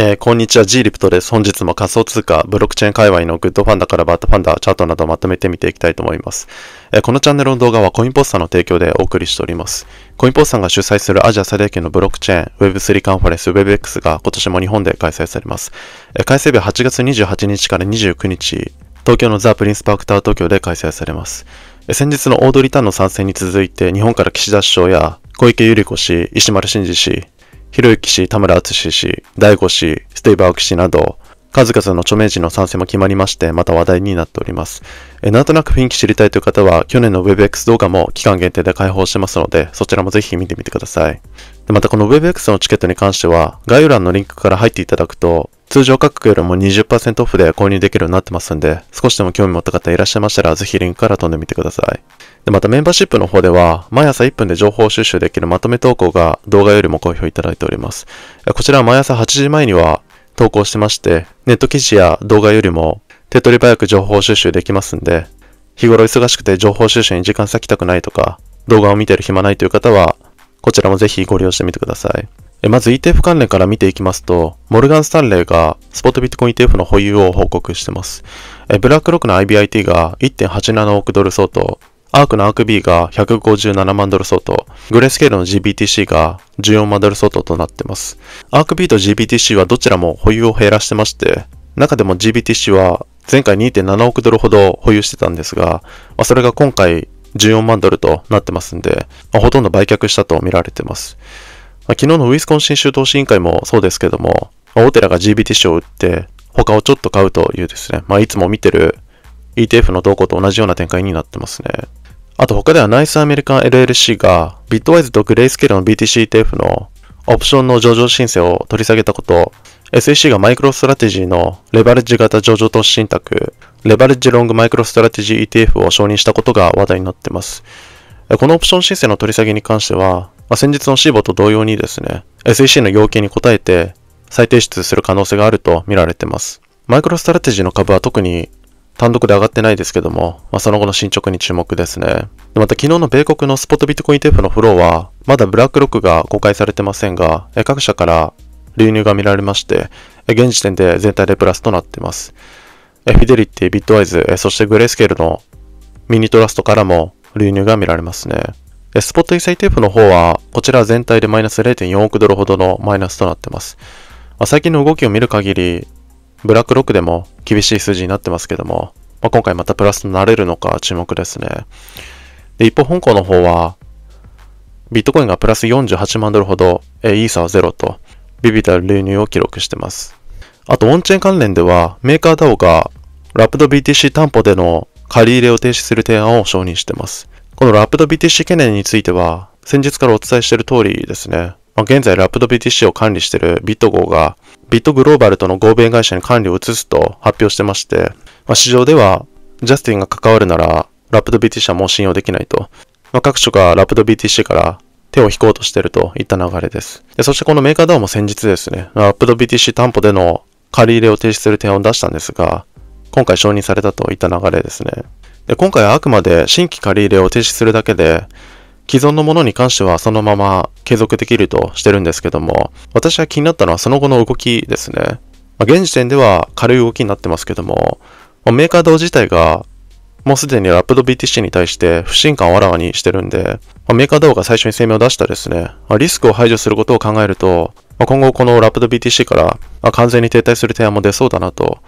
えー、こんにちは、G リプトです。本日も仮想通貨、ブロックチェーン界隈のグッドファンダからバッドファンダ、チャートなどをまとめてみていきたいと思います。えー、このチャンネルの動画はコインポスターの提供でお送りしております。コインポスターが主催するアジア最大級のブロックチェーン、Web3 カンファレンス WebX が今年も日本で開催されます。えー、開催日は8月28日から29日、東京のザ・プリンスパークタワー東京で開催されます。先日のオードリターンの参戦に続いて、日本から岸田首相や小池百合子氏、石丸慎二氏、ひろゆき氏、田村淳氏、大悟氏、ステイバーキ氏など、数々の著名人の参戦も決まりまして、また話題になっております。えなんとなく雰囲気知りたいという方は、去年の WebX 動画も期間限定で開放してますので、そちらもぜひ見てみてください。でまたこの WebX のチケットに関しては、概要欄のリンクから入っていただくと、通常価格よりも20%オフで購入できるようになってますんで、少しでも興味持った方いらっしゃいましたら、ぜひリンクから飛んでみてください。で、またメンバーシップの方では、毎朝1分で情報収集できるまとめ投稿が動画よりも好評いただいております。こちらは毎朝8時前には投稿してまして、ネット記事や動画よりも手取り早く情報収集できますんで、日頃忙しくて情報収集に時間割きたくないとか、動画を見てる暇ないという方は、こちらもぜひご利用してみてください。まず ETF 関連から見ていきますと、モルガン・スタンレーがスポットビットコイン ETF の保有を報告してます。ブラックロックの IBIT が1.87億ドル相当、アークのアーク B が157万ドル相当、グレースケールの GBTC が14万ドル相当となってます。アーク B と GBTC はどちらも保有を減らしてまして、中でも GBTC は前回2.7億ドルほど保有してたんですが、まあ、それが今回14万ドルとなってますんで、まあ、ほとんど売却したと見られてます。まあ、昨日のウィスコンシン州投資委員会もそうですけども、まあ、大寺が GBTC を売って、他をちょっと買うというですね、まあ、いつも見てる ETF の動向と同じような展開になってますね。あと他ではナイスアメリカン LLC がビットワイズとグレイスケールの BTCETF のオプションの上場申請を取り下げたこと、SEC がマイクロストラテジーのレバレッジ型上場投資信託、レバレッジロングマイクロストラテジー ETF を承認したことが話題になってます。このオプション申請の取り下げに関しては、まあ、先日の CBO と同様にですね、SEC の要件に応えて再提出する可能性があると見られてます。マイクロストラテジーの株は特に単独で上がってないですけども、まあ、その後の進捗に注目ですね。でまた昨日の米国のスポットビットコインテープのフローは、まだブラックロックが公開されてませんが、各社から流入が見られまして、現時点で全体でプラスとなっています。フィデリティ、ビットワイズ、そしてグレースケールのミニトラストからも流入が見られますね。スポットイサイテープの方は、こちら全体でマイナス0.4億ドルほどのマイナスとなってます。ま最近の動きを見る限り、ブラックロックでも厳しい数字になってますけども、まあ、今回またプラスとなれるのか注目ですね。で、一方香港の方は、ビットコインがプラス48万ドルほど、えイーサはゼロと、ビビタル流入を記録してます。あと、オンチェーン関連では、メーカー DAO が、ラプド BTC 担保での借り入れを停止する提案を承認してます。このラプド BTC 懸念については、先日からお伝えしている通りですね、まあ、現在ラプ p b t c を管理しているビット号が、ビットグローバルとの合弁会社に管理を移すと発表してまして、まあ、市場では、ジャスティンが関わるなら、ラプ p b t c はもう信用できないと。まあ、各所がラプト b t c から手を引こうとしているといった流れです。でそしてこのメーカーダウも先日ですね、ラプ p b t c 担保での借り入れを停止する提案を出したんですが、今回承認されたといった流れですね。で今回はあくまで新規借り入れを停止するだけで、既存のものに関してはそのまま継続できるとしてるんですけども、私が気になったのはその後の動きですね。まあ、現時点では軽い動きになってますけども、まあ、メーカー同自体がもうすでにラップド BTC に対して不信感をあらわにしてるんで、まあ、メーカー動が最初に声明を出したですね、まあ、リスクを排除することを考えると、まあ、今後このラップド BTC から、完全に停滞する提案も出そうだなと、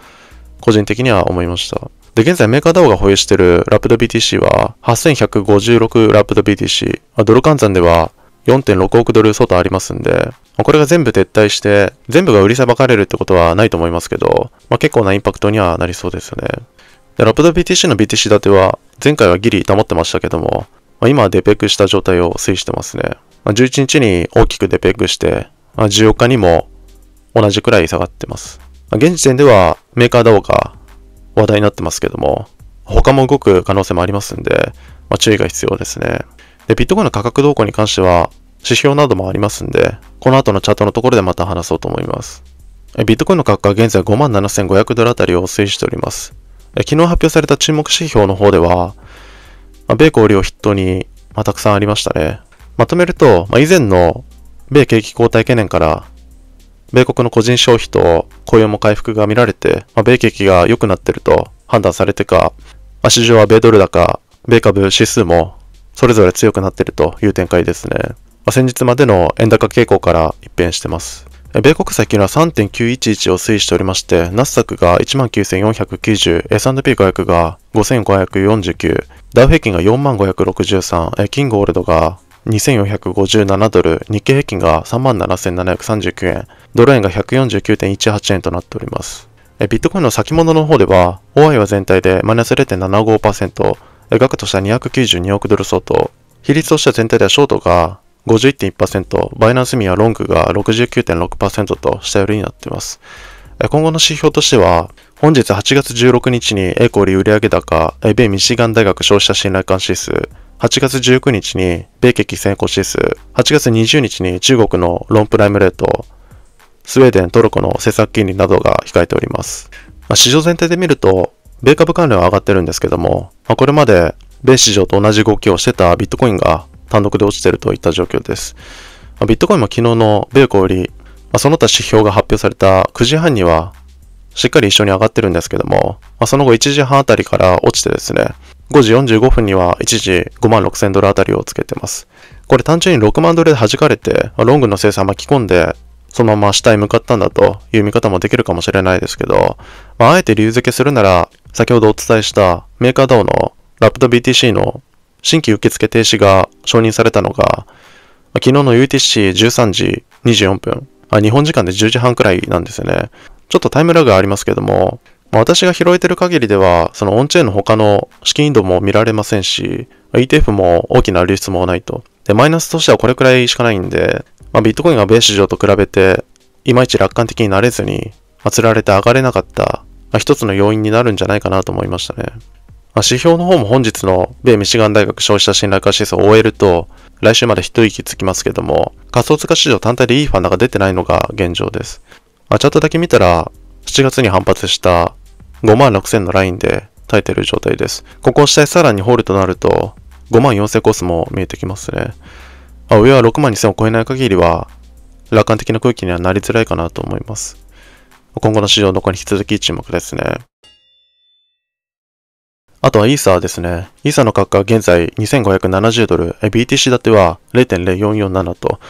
個人的には思いました。で、現在メーカー DAO が保有しているラプド BTC は8156ラプド BTC、まドル換算では4.6億ドル相当ありますんで、まこれが全部撤退して、全部が売りさばかれるってことはないと思いますけど、まあ、結構なインパクトにはなりそうですよね。で、ラプド BTC の BTC 立ては、前回はギリ保ってましたけども、まあ、今はデペックした状態を推移してますね。まあ、11日に大きくデペックして、ま14日にも同じくらい下がってます。ま現時点ではメーカー DAO が話題になってますけども、他も動く可能性もありますんで、まあ、注意が必要ですね。で、ビットコインの価格動向に関しては、指標などもありますんで、この後のチャートのところでまた話そうと思います。ビットコインの価格は現在57,500ドルあたりを推移しております。昨日発表された注目指標の方では、まあ、米小売を筆頭に、まあ、たくさんありましたね。まとめると、まあ、以前の米景気後退懸念から米国の個人消費と雇用も回復が見られて、まあ、米景気が良くなってると判断されてか、まあ、市場は米ドル高、米株指数もそれぞれ強くなってるという展開ですね。まあ、先日までの円高傾向から一変してます。米国債金は3.911を推移しておりまして、ナスサクが19,490、S&P500 が5,549、ダウ平均が4563、キングオールドが2457ドル、日経平均が37,739円、ドル円が149.18円となっております。ビットコインの先物の方では、OI は全体でマイナス0.75%、額としては292億ドル相当、比率としては全体ではショートが51.1%、バイナンスミはロングが69.6%と下寄りになっています。今後の指標としては、本日8月16日にエコリ売上高、米ミシガン大学消費者信頼感指数、8月19日に米劇先行指数、8月20日に中国のロンプライムレート、スウェーデン、トルコの政策金利などが控えております。まあ、市場全体で見ると、米株関連は上がってるんですけども、まあ、これまで米市場と同じ動きをしてたビットコインが単独で落ちてるといった状況です。まあ、ビットコインも昨日の米小売り、まその他指標が発表された9時半にはしっかり一緒に上がってるんですけども、まあ、その後1時半あたりから落ちてですね、5時45分には一時5万6000ドルあたりをつけてます。これ単純に6万ドルで弾かれて、ロングの生産巻き込んで、そのまま下へ向かったんだという見方もできるかもしれないですけど、まあ、あえて理由付けするなら、先ほどお伝えしたメーカー DAO のラプト BTC の新規受付停止が承認されたのが、昨日の UTC13 時24分、日本時間で10時半くらいなんですよね。ちょっとタイムラグがありますけども、まあ、私が拾えてる限りでは、そのオンチェーンの他の資金移動も見られませんし、ETF も大きな流出もないと。で、マイナスとしてはこれくらいしかないんで、まあ、ビットコインが米市場と比べて、いまいち楽観的になれずに、まあ、釣られて上がれなかった、まあ、一つの要因になるんじゃないかなと思いましたね。まあ、指標の方も本日の米ミシガン大学消費者信頼化指数を終えると、来週まで一息つきますけども、仮想通貨市場単体でいいファンダが出てないのが現状です。まあ、チャットだけ見たら、7月に反発した56,000のラインで耐えている状態です。ここを下へさらにホールとなると、54,000コースも見えてきますね。あ上は62,000を超えない限りは、楽観的な空気にはなりづらいかなと思います。今後の市場のこに引き続き注目ですね。あとはイーサーですね。イーサーの価格は現在2570ドル、BTC 建ては0.0447と、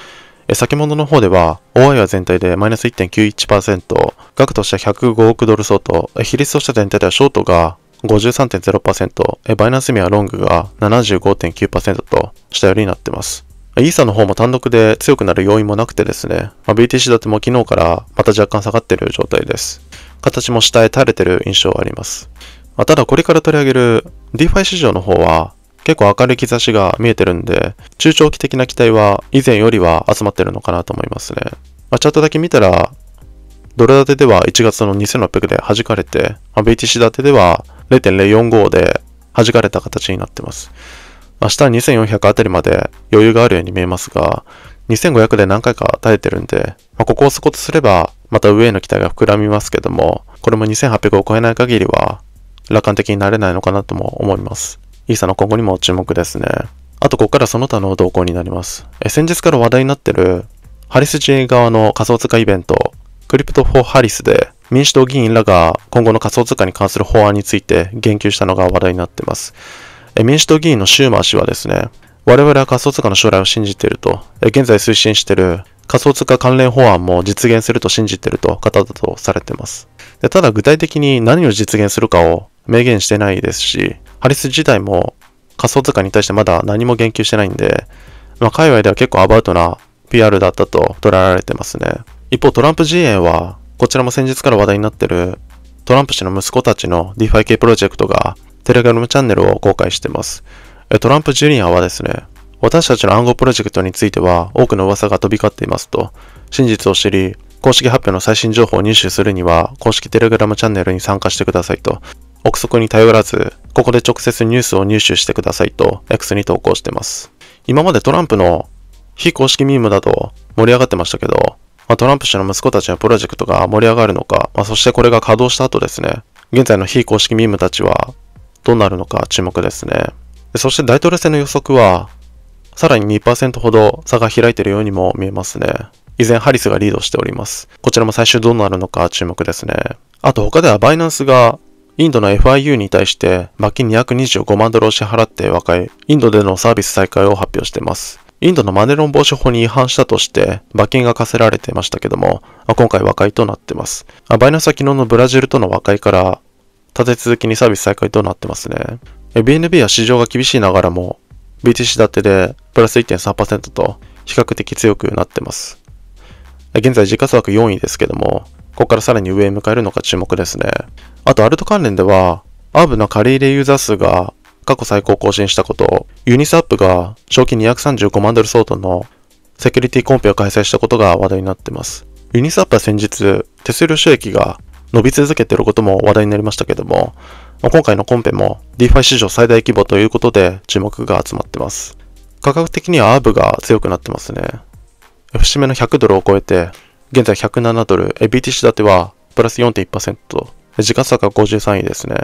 先物の方では、OI は全体でマイナス1.91%、額としては105億ドル相当、比率として全体ではショートが53.0%、バイナンスにはロングが75.9%としたようになってます。イーサの方も単独で強くなる要因もなくてですね、まあ、BTC だっても昨日からまた若干下がっている状態です。形も下へ垂れてる印象はあります。まあ、ただこれから取り上げる DeFi 市場の方は、結構明るい兆しが見えてるんで、中長期的な期待は以前よりは集まってるのかなと思いますね。まあ、チャートだけ見たら、ドル建てでは1月の2600で弾かれて、まあ、BTC 建てでは0.045で弾かれた形になってます。明日は2400あたりまで余裕があるように見えますが、2500で何回か耐えてるんで、まあ、ここをそことすれば、また上への期待が膨らみますけども、これも2800を超えない限りは、楽観的になれないのかなとも思います。イーサの今後にも注目ですね。あと、ここからその他の動向になります。え先日から話題になってる、ハリス J 側の仮想通貨イベント、クリプト・4ハリスで、民主党議員らが今後の仮想通貨に関する法案について言及したのが話題になってます。え民主党議員のシューマー氏はですね、我々は仮想通貨の将来を信じていると、え現在推進している仮想通貨関連法案も実現すると信じていると語ったとされていますで。ただ具体的に何を実現するかを明言してないですし、ハリス自体も仮想通貨に対してまだ何も言及してないんで、まあ、界隈では結構アバウトな PR だったと捉えられてますね。一方、トランプ陣営は、こちらも先日から話題になってる、トランプ氏の息子たちの DeFi 系プロジェクトが、テレグラムチャンネルを公開してます。トランプジュニアはですね、私たちの暗号プロジェクトについては多くの噂が飛び交っていますと、真実を知り、公式発表の最新情報を入手するには、公式テレグラムチャンネルに参加してくださいと、憶測に頼らず、ここで直接ニュースを入手してくださいと X に投稿してます。今までトランプの非公式ミームだと盛り上がってましたけど、まあ、トランプ氏の息子たちのプロジェクトが盛り上がるのか、まあ、そしてこれが稼働した後ですね、現在の非公式ミームたちはどうなるのか注目ですね。そして大統領選の予測は、さらに2%ほど差が開いているようにも見えますね。依然ハリスがリードしております。こちらも最終どうなるのか注目ですね。あと他ではバイナンスがインドの FIU に対して罰金225万ドルを支払って和解、インドでのサービス再開を発表しています。インドのマネロン防止法に違反したとして罰金が課せられていましたけども、今回和解となっています。バイナスは昨日のブラジルとの和解から立て続けにサービス再開となってますね。BNB は市場が厳しいながらも BTC 建てでプラス1.3%と比較的強くなってます。現在時価総額4位ですけども、ここからさらに上へ向かえるのか注目ですね。あと、アルト関連では、アーブの借入ユーザー数が過去最高更新したこと、ユニスアップが賞金235万ドル相当のセキュリティコンペを開催したことが話題になってます。ユニスアップは先日、手数料収益が伸び続けていることも話題になりましたけども、今回のコンペも DeFi 史上最大規模ということで注目が集まってます。価格的にはアーブが強くなってますね。節目の100ドルを超えて現在107ドル。BTC だては、プラス4.1%。時価差が53位ですね。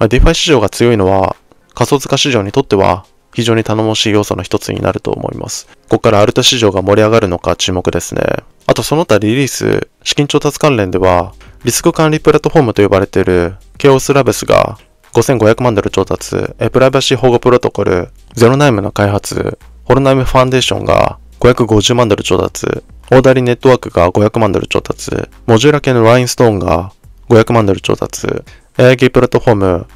ディファイ市場が強いのは、仮想通貨市場にとっては、非常に頼もしい要素の一つになると思います。ここからアルト市場が盛り上がるのか注目ですね。あとその他リリース、資金調達関連では、リスク管理プラットフォームと呼ばれている KOS ラベスが5500万ドル調達、プライバシー保護プロトコル、ゼロナイムの開発、ホルナイムファンデーションが550万ドル調達、オーダーリネットワークが500万ドル調達、モジュラ系のラインストーンが500万ドル調達、AIG プラットフォーム、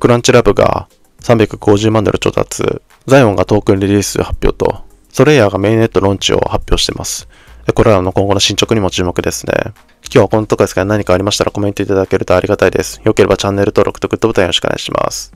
クランチラブが350万ドル調達、ザイオンがトークンリリース発表と、ソレイヤーがメインネットローンチを発表しています。これらの今後の進捗にも注目ですね。今日はこのとこですが何かありましたらコメントいただけるとありがたいです。良ければチャンネル登録とグッドボタンよろしくお願いします。